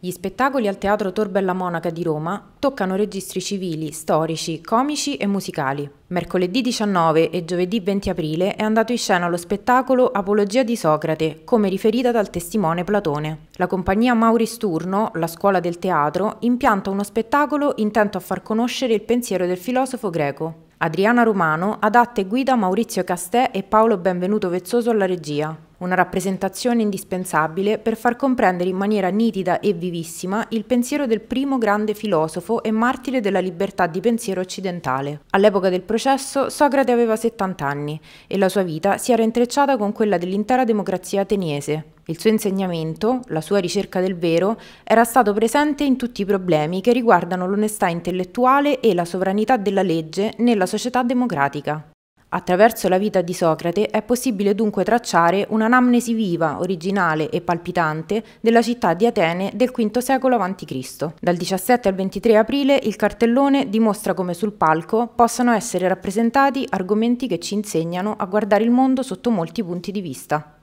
Gli spettacoli al Teatro Torbella Monaca di Roma toccano registri civili, storici, comici e musicali. Mercoledì 19 e giovedì 20 aprile è andato in scena lo spettacolo Apologia di Socrate, come riferita dal testimone Platone. La compagnia Mauri Sturno, la scuola del teatro, impianta uno spettacolo intento a far conoscere il pensiero del filosofo greco. Adriana Romano adatta e guida Maurizio Castè e Paolo Benvenuto Vezzoso alla regia una rappresentazione indispensabile per far comprendere in maniera nitida e vivissima il pensiero del primo grande filosofo e martire della libertà di pensiero occidentale. All'epoca del processo Socrate aveva 70 anni e la sua vita si era intrecciata con quella dell'intera democrazia ateniese. Il suo insegnamento, la sua ricerca del vero, era stato presente in tutti i problemi che riguardano l'onestà intellettuale e la sovranità della legge nella società democratica. Attraverso la vita di Socrate è possibile dunque tracciare un'anamnesi viva, originale e palpitante della città di Atene del V secolo a.C. Dal 17 al 23 aprile il cartellone dimostra come sul palco possano essere rappresentati argomenti che ci insegnano a guardare il mondo sotto molti punti di vista.